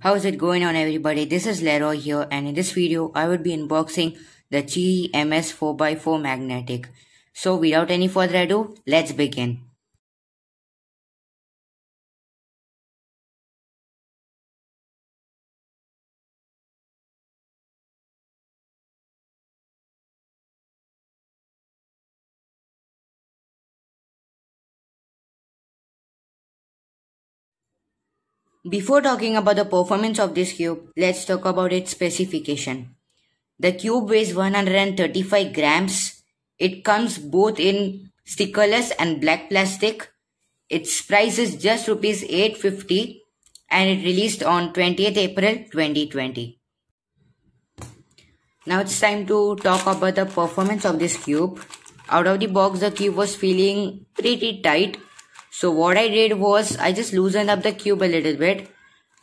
How's it going on everybody? This is Leroy here and in this video I would be unboxing the GMS 4x4 magnetic. So without any further ado, let's begin. Before talking about the performance of this cube, let's talk about its specification. The cube weighs 135 grams. It comes both in stickerless and black plastic. Its price is just rupees 850 and it released on 20th April 2020. Now it's time to talk about the performance of this cube. Out of the box the cube was feeling pretty tight so what I did was I just loosened up the cube a little bit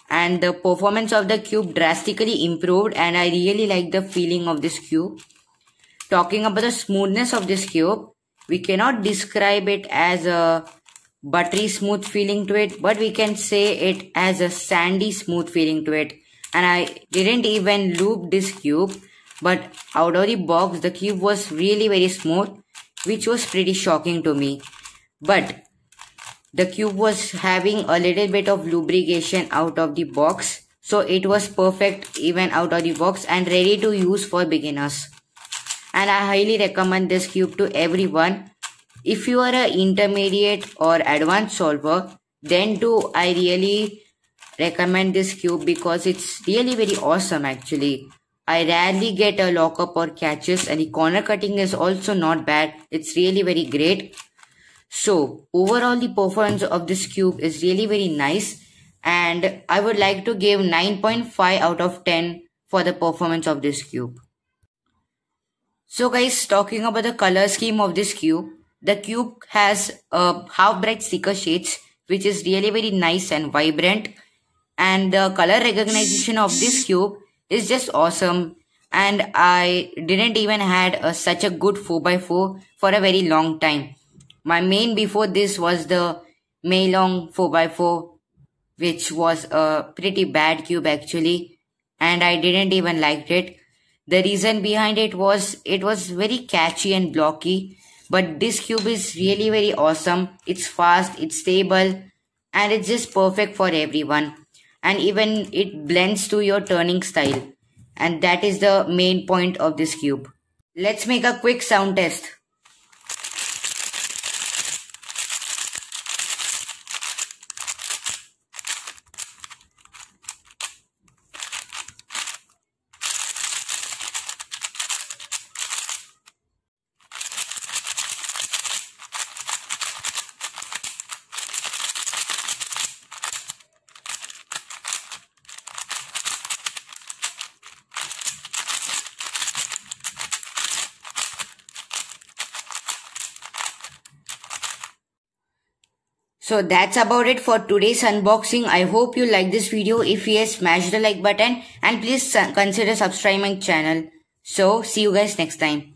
and the performance of the cube drastically improved and I really like the feeling of this cube. Talking about the smoothness of this cube, we cannot describe it as a buttery smooth feeling to it but we can say it as a sandy smooth feeling to it and I didn't even loop this cube but out of the box the cube was really very smooth which was pretty shocking to me but the cube was having a little bit of lubrication out of the box so it was perfect even out of the box and ready to use for beginners and i highly recommend this cube to everyone if you are an intermediate or advanced solver then do i really recommend this cube because it's really very awesome actually i rarely get a lockup or catches and the corner cutting is also not bad it's really very great so overall the performance of this cube is really very nice and I would like to give 9.5 out of 10 for the performance of this cube. So guys talking about the color scheme of this cube, the cube has uh, half bright sticker shades which is really very nice and vibrant and the color recognition of this cube is just awesome and I didn't even had a, uh, such a good 4x4 for a very long time. My main before this was the Meilong 4x4, which was a pretty bad cube actually, and I didn't even like it. The reason behind it was it was very catchy and blocky, but this cube is really very awesome. It's fast, it's stable, and it's just perfect for everyone. And even it blends to your turning style. And that is the main point of this cube. Let's make a quick sound test. So that's about it for today's unboxing. I hope you like this video. If yes, smash the like button and please consider subscribing my channel. So see you guys next time.